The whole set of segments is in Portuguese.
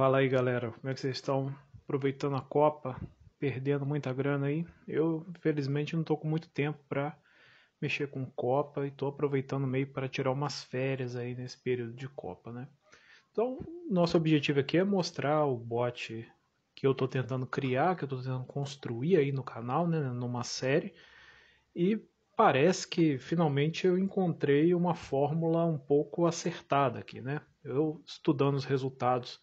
Fala aí galera, como é que vocês estão aproveitando a Copa, perdendo muita grana aí? Eu, infelizmente, não tô com muito tempo para mexer com Copa e tô aproveitando meio para tirar umas férias aí nesse período de Copa, né? Então, nosso objetivo aqui é mostrar o bot que eu tô tentando criar, que eu tô tentando construir aí no canal, né, numa série. E parece que finalmente eu encontrei uma fórmula um pouco acertada aqui, né? Eu estudando os resultados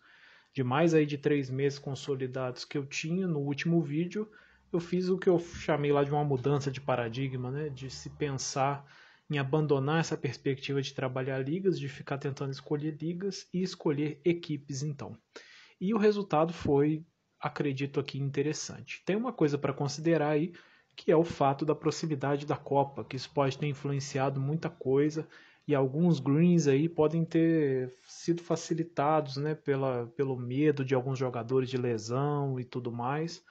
de mais aí de três meses consolidados que eu tinha no último vídeo, eu fiz o que eu chamei lá de uma mudança de paradigma, né? de se pensar em abandonar essa perspectiva de trabalhar ligas, de ficar tentando escolher ligas e escolher equipes então. E o resultado foi, acredito aqui, interessante. Tem uma coisa para considerar aí, que é o fato da proximidade da Copa, que isso pode ter influenciado muita coisa, e alguns greens aí podem ter sido facilitados né, pela, pelo medo de alguns jogadores de lesão e tudo mais.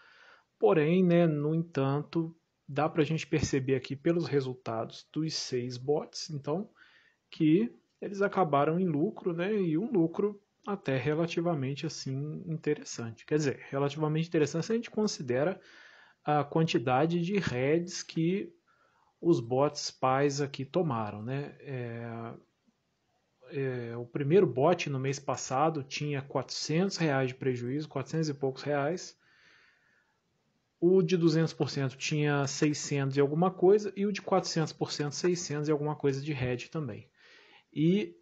Porém, né, no entanto, dá para a gente perceber aqui pelos resultados dos seis bots, então, que eles acabaram em lucro, né, e um lucro até relativamente assim interessante. Quer dizer, relativamente interessante se a gente considera a quantidade de heads que os bots pais aqui tomaram, né? É, é, o primeiro bot no mês passado tinha 400 reais de prejuízo, 400 e poucos reais. O de 200% tinha 600 e alguma coisa e o de 400% 600 e alguma coisa de head também. E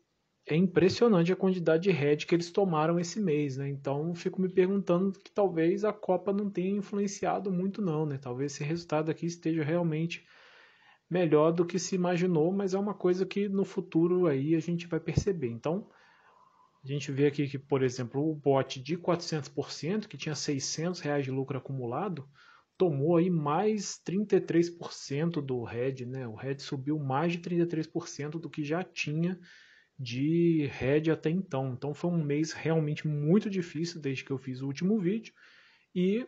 é impressionante a quantidade de head que eles tomaram esse mês, né? Então fico me perguntando que talvez a Copa não tenha influenciado muito não, né? Talvez esse resultado aqui esteja realmente melhor do que se imaginou, mas é uma coisa que no futuro aí a gente vai perceber. Então, a gente vê aqui que, por exemplo, o bot de 400%, que tinha 600 reais de lucro acumulado, tomou aí mais 33% do RED, né? O RED subiu mais de 33% do que já tinha de RED até então. Então foi um mês realmente muito difícil desde que eu fiz o último vídeo e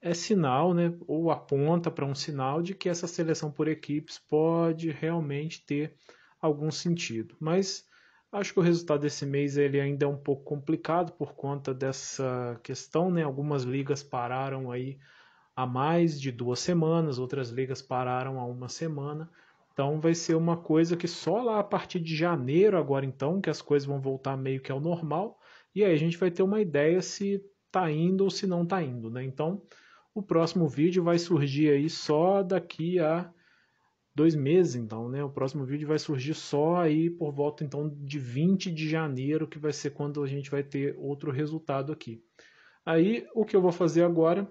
é sinal, né, ou aponta para um sinal de que essa seleção por equipes pode realmente ter algum sentido. Mas acho que o resultado desse mês ele ainda é um pouco complicado por conta dessa questão, né? Algumas ligas pararam aí há mais de duas semanas, outras ligas pararam há uma semana. Então vai ser uma coisa que só lá a partir de janeiro agora então que as coisas vão voltar meio que ao normal. E aí a gente vai ter uma ideia se tá indo ou se não tá indo, né? Então, o próximo vídeo vai surgir aí só daqui a dois meses, então, né? O próximo vídeo vai surgir só aí por volta, então, de 20 de janeiro, que vai ser quando a gente vai ter outro resultado aqui. Aí, o que eu vou fazer agora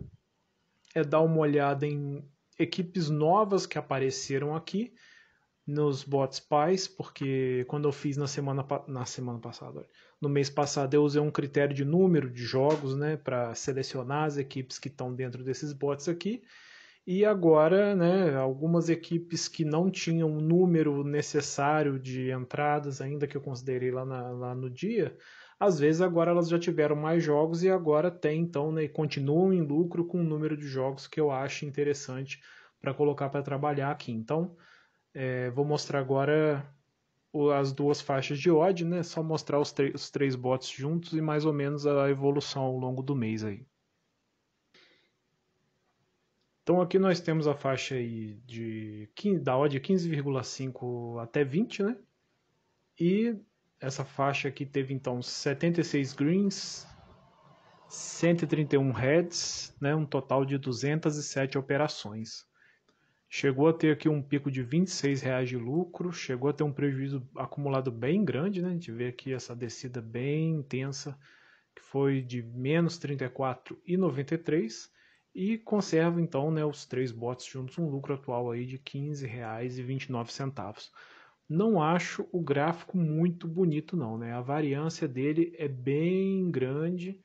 é dar uma olhada em equipes novas que apareceram aqui nos bots pais, porque quando eu fiz na semana na semana passada, no mês passado eu usei um critério de número de jogos, né, para selecionar as equipes que estão dentro desses bots aqui. E agora, né, algumas equipes que não tinham o número necessário de entradas, ainda que eu considerei lá, na, lá no dia, às vezes agora elas já tiveram mais jogos e agora tem, então, né, continuam em lucro com o número de jogos que eu acho interessante para colocar para trabalhar aqui. Então, é, vou mostrar agora as duas faixas de odd, né? Só mostrar os, os três bots juntos e mais ou menos a evolução ao longo do mês aí. Então aqui nós temos a faixa aí de 15, da odd 15,5 até 20, né? E essa faixa aqui teve então 76 greens, 131 heads, né? Um total de 207 operações chegou a ter aqui um pico de 26 reais de lucro, chegou a ter um prejuízo acumulado bem grande, né? A gente vê aqui essa descida bem intensa, que foi de menos 34,93 e conserva então, né, os três bots juntos um lucro atual aí de R$ 15,29. Não acho o gráfico muito bonito não, né? A variância dele é bem grande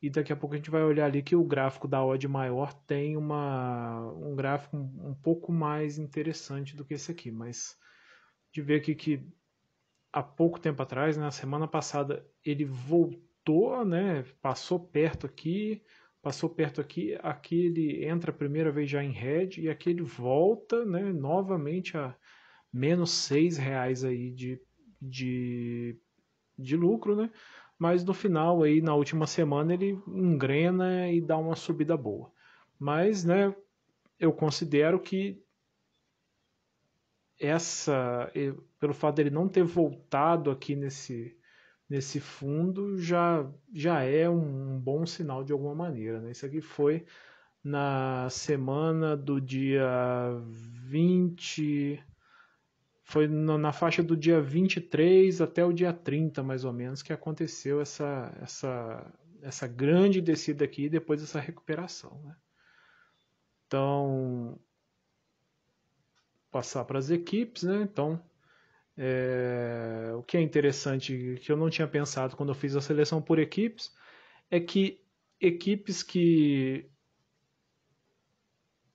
e daqui a pouco a gente vai olhar ali que o gráfico da odd maior tem uma, um gráfico um, pouco mais interessante do que esse aqui, mas de ver aqui que há pouco tempo atrás, na né, semana passada, ele voltou, né, passou perto aqui, passou perto aqui, aqui ele entra a primeira vez já em red e aqui ele volta, né, novamente a menos seis reais aí de, de, de lucro, né, mas no final aí na última semana ele engrena e dá uma subida boa. Mas, né, eu considero que essa pelo fato dele não ter voltado aqui nesse nesse fundo já já é um, bom sinal de alguma maneira, né? Isso aqui foi na semana do dia 20 foi no, na faixa do dia 23 até o dia 30, mais ou menos, que aconteceu essa, essa, essa grande descida aqui e depois essa recuperação. Né? Então, passar para as equipes, né? Então, é, o que é interessante, que eu não tinha pensado quando eu fiz a seleção por equipes, é que equipes que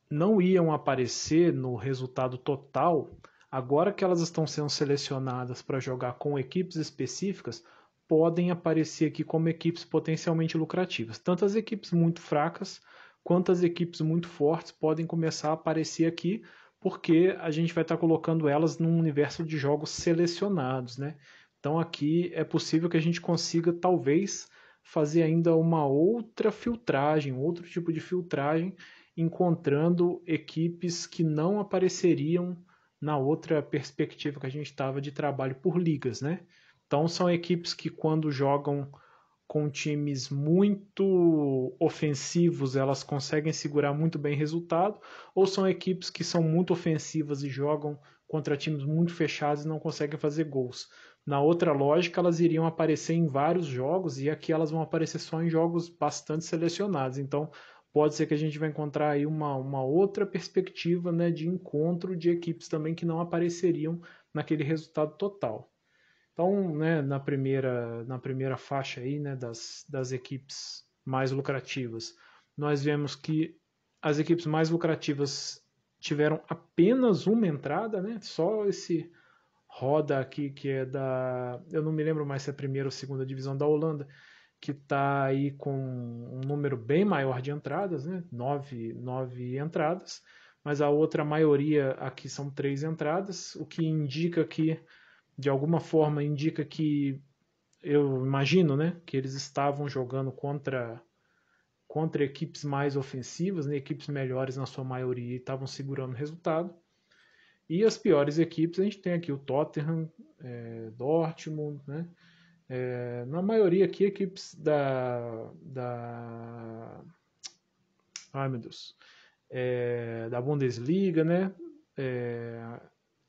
não iam aparecer no resultado total Agora que elas estão sendo selecionadas para jogar com equipes específicas, podem aparecer aqui como equipes potencialmente lucrativas. Tanto as equipes muito fracas quanto as equipes muito fortes podem começar a aparecer aqui, porque a gente vai estar tá colocando elas num universo de jogos selecionados, né? Então aqui é possível que a gente consiga talvez fazer ainda uma outra filtragem, outro tipo de filtragem, encontrando equipes que não apareceriam na outra perspectiva que a gente estava de trabalho por ligas, né? Então são equipes que quando jogam com times muito ofensivos, elas conseguem segurar muito bem resultado, ou são equipes que são muito ofensivas e jogam contra times muito fechados e não conseguem fazer gols. Na outra lógica, elas iriam aparecer em vários jogos e aqui elas vão aparecer só em jogos bastante selecionados. Então, pode ser que a gente vai encontrar aí uma, uma outra perspectiva né, de encontro de equipes também que não apareceriam naquele resultado total. Então, né, na, primeira, na primeira faixa aí, né, das, das equipes mais lucrativas, nós vemos que as equipes mais lucrativas tiveram apenas uma entrada, né, só esse roda aqui que é da. Eu não me lembro mais se é a primeira ou segunda divisão da Holanda, que está aí com um número bem maior de entradas, né? nove, nove entradas, mas a outra maioria aqui são três entradas, o que indica que, de alguma forma, indica que, eu imagino, né? que eles estavam jogando contra contra equipes mais ofensivas, né? equipes melhores na sua maioria, e estavam segurando o resultado. E as piores equipes, a gente tem aqui o Tottenham, é, Dortmund, né? É, na maioria aqui, equipes da. da ai meu Deus. É, da Bundesliga, né? É,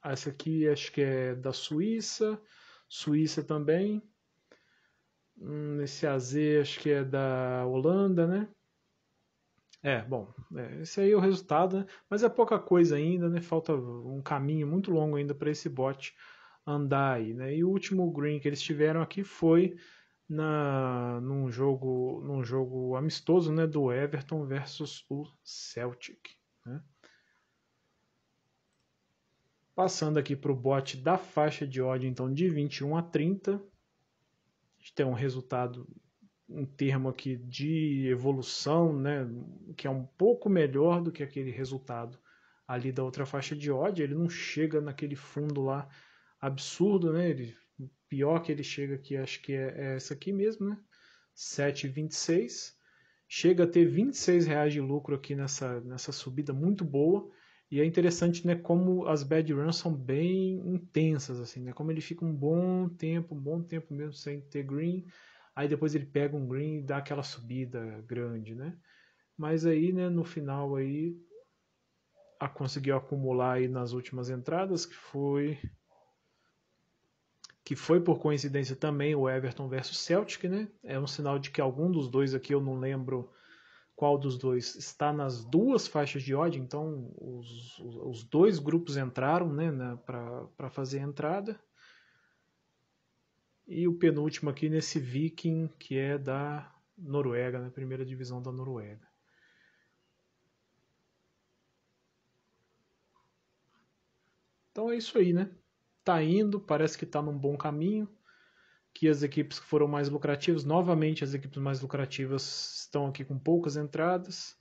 essa aqui acho que é da Suíça, Suíça também. Hum, esse AZ acho que é da Holanda, né? É, bom, é, esse aí é o resultado, né? mas é pouca coisa ainda, né? Falta um caminho muito longo ainda para esse bot Andai. Né? E o último green que eles tiveram aqui foi na, num, jogo, num jogo amistoso né, do Everton versus o Celtic. Né? Passando aqui para o bote da faixa de ódio, então, de 21 a 30. A gente tem um resultado um termo aqui de evolução, né, que é um pouco melhor do que aquele resultado ali da outra faixa de ódio, ele não chega naquele fundo lá absurdo, né? Ele, pior que ele chega aqui, acho que é, é essa aqui mesmo, né? 7,26. Chega a ter 26 reais de lucro aqui nessa, nessa subida muito boa. E é interessante, né, como as bad runs são bem intensas, assim, né? Como ele fica um bom tempo, um bom tempo mesmo sem ter green. Aí depois ele pega um green e dá aquela subida grande, né? Mas aí, né, no final aí, a conseguiu acumular aí nas últimas entradas, que foi que foi por coincidência também o Everton versus Celtic, né? É um sinal de que algum dos dois aqui, eu não lembro qual dos dois, está nas duas faixas de ódio, então os, os dois grupos entraram, né, né para fazer a entrada. E o penúltimo aqui nesse Viking, que é da Noruega, na né, primeira divisão da Noruega. Então é isso aí, né? está indo, parece que está num bom caminho, que as equipes que foram mais lucrativas, novamente as equipes mais lucrativas estão aqui com poucas entradas,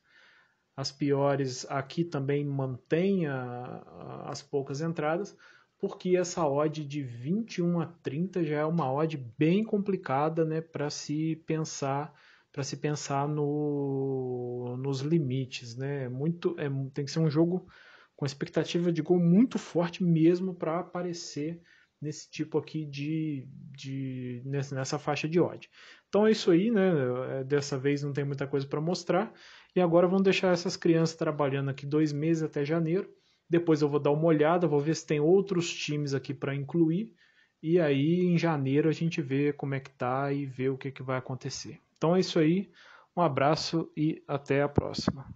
as piores aqui também mantêm as poucas entradas, porque essa odd de 21 a 30 já é uma odd bem complicada né, para se pensar para se pensar no, nos limites, né? É muito, é, tem que ser um jogo com expectativa de gol muito forte mesmo para aparecer nesse tipo aqui de, de nessa faixa de odd. Então é isso aí, né? É, dessa vez não tem muita coisa para mostrar e agora vamos deixar essas crianças trabalhando aqui dois meses até janeiro. Depois eu vou dar uma olhada, vou ver se tem outros times aqui para incluir e aí em janeiro a gente vê como é que tá e vê o que, que vai acontecer. Então é isso aí. Um abraço e até a próxima.